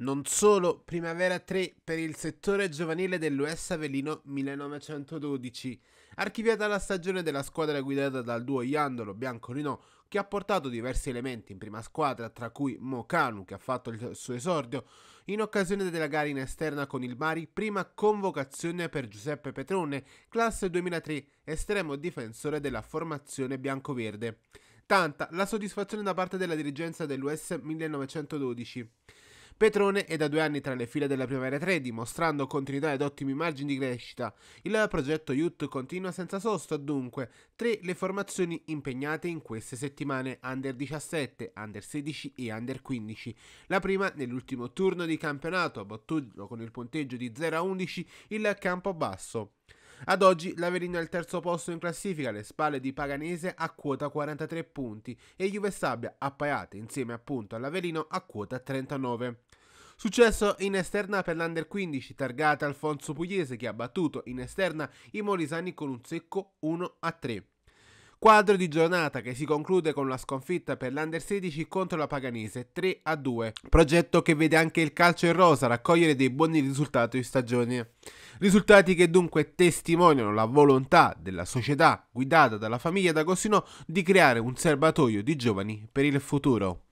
non solo Primavera 3 per il settore giovanile dell'US Avellino 1912, archiviata la stagione della squadra guidata dal duo Iandolo Bianco Biancorino che ha portato diversi elementi in prima squadra, tra cui Mokanu che ha fatto il suo esordio in occasione della gara in esterna con il Mari, prima convocazione per Giuseppe Petrone, classe 2003, estremo difensore della formazione biancoverde. Tanta la soddisfazione da parte della dirigenza dell'US 1912. Petrone è da due anni tra le file della Primavera 3, dimostrando continuità ed ottimi margini di crescita. Il progetto Youth continua senza sosta, dunque, tre le formazioni impegnate in queste settimane, Under 17, Under 16 e Under 15. La prima nell'ultimo turno di campionato, a Bottullo con il punteggio di 0 a 11, il campo basso. Ad oggi l'Averino è al terzo posto in classifica, alle spalle di Paganese a quota 43 punti e Juve Stabia appaiate insieme appunto all'Averino a quota 39. Successo in esterna per l'Under 15, targata Alfonso Pugliese che ha battuto in esterna i Molisani con un secco 1 3. Quadro di giornata che si conclude con la sconfitta per l'Under 16 contro la Paganese 3 a 2, progetto che vede anche il calcio in rosa raccogliere dei buoni risultati in stagione. Risultati che dunque testimoniano la volontà della società guidata dalla famiglia D'Agostino di creare un serbatoio di giovani per il futuro.